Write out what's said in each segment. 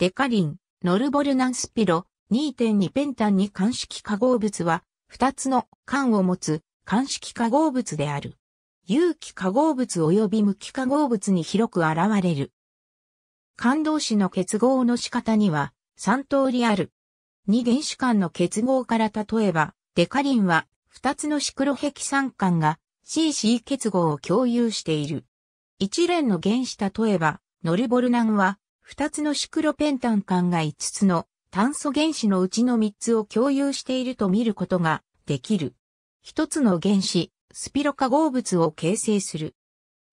デカリン、ノルボルナンスピロ、2.2ペンタンに鑑識化合物は、2つの缶を持つ鑑識化合物である。有機化合物及び無機化合物に広く現れる。感動子の結合の仕方には3通りある。2原子間の結合から例えば、デカリンは2つのシクロヘキサン間が CC 結合を共有している。一連の原子例えば、ノルボルナンは二つのシクロペンタン管が五つの炭素原子のうちの三つを共有していると見ることができる。一つの原子、スピロ化合物を形成する。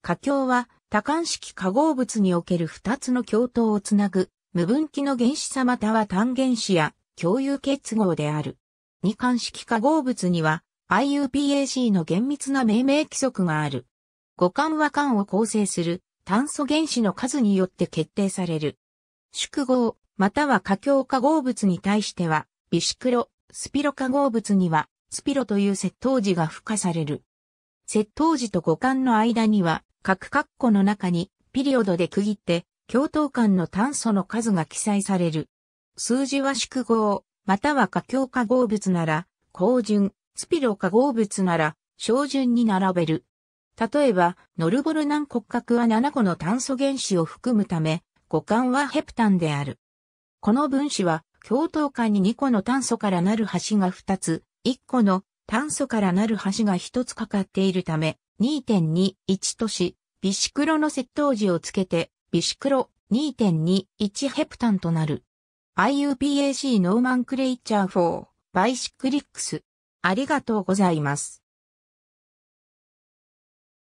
化共は多管式化合物における二つの共闘をつなぐ無分岐の原子様または単原子や共有結合である。二管式化合物には IUPAC の厳密な命名規則がある。五管は管を構成する炭素原子の数によって決定される。宿合、または過強化合物に対しては、ビシクロ、スピロ化合物には、スピロという窃盗時が付加される。窃盗時と互換の間には、各括弧の中に、ピリオドで区切って、共等間の炭素の数が記載される。数字は宿合、または過強化合物なら、高順、スピロ化合物なら、小順に並べる。例えば、ノルボルナン骨格は7個の炭素原子を含むため、五感はヘプタンである。この分子は、共等間に2個の炭素からなる端が2つ、1個の炭素からなる端が1つかかっているため、2.21とし、ビシクロの接頭時をつけて、ビシクロ2.21ヘプタンとなる。IUPAC ノーマンクレイチャー4、バイシクリックス。ありがとうございます。